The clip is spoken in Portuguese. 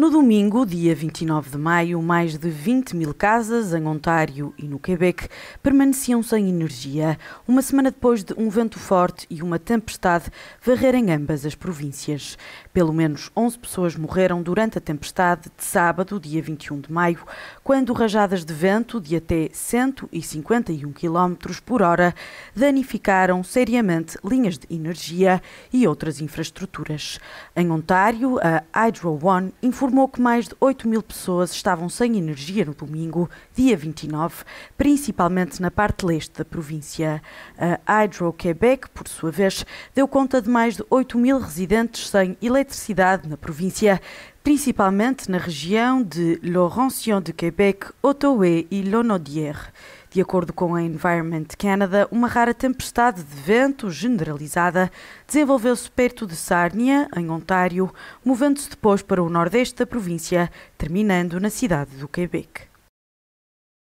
No domingo, dia 29 de maio, mais de 20 mil casas em Ontário e no Quebec permaneciam sem energia, uma semana depois de um vento forte e uma tempestade varrerem ambas as províncias. Pelo menos 11 pessoas morreram durante a tempestade de sábado, dia 21 de maio, quando rajadas de vento de até 151 km por hora danificaram seriamente linhas de energia e outras infraestruturas. Em Ontário, a Hydro One informou informou que mais de 8 mil pessoas estavam sem energia no domingo, dia 29, principalmente na parte leste da província. A Hydro-Québec, por sua vez, deu conta de mais de 8 mil residentes sem eletricidade na província, principalmente na região de Laurentien de Québec, Otoé e Lonodière. De acordo com a Environment Canada, uma rara tempestade de vento generalizada desenvolveu-se perto de Sarnia, em Ontário, movendo-se depois para o nordeste da província, terminando na cidade do Quebec.